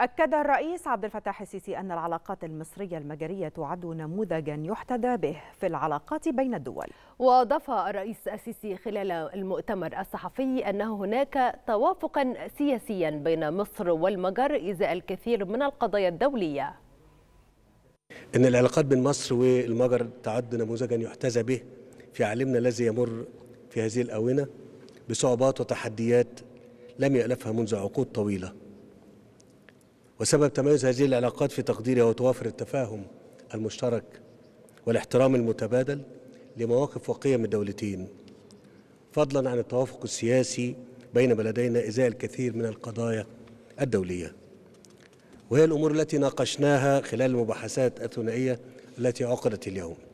أكد الرئيس عبد الفتاح السيسي أن العلاقات المصرية المجرية تعد نموذجا يحتذى به في العلاقات بين الدول. وأضاف الرئيس السيسي خلال المؤتمر الصحفي أنه هناك توافقا سياسيا بين مصر والمجر إزاء الكثير من القضايا الدولية. إن العلاقات بين مصر والمجر تعد نموذجا يحتذى به في عالمنا الذي يمر في هذه الآونة بصعوبات وتحديات لم يألفها منذ عقود طويلة. وسبب تميز هذه العلاقات في تقديري هو توافر التفاهم المشترك والاحترام المتبادل لمواقف وقيم الدولتين فضلا عن التوافق السياسي بين بلدينا إزاء الكثير من القضايا الدولية وهي الأمور التي ناقشناها خلال المباحثات الثنائية التي عقدت اليوم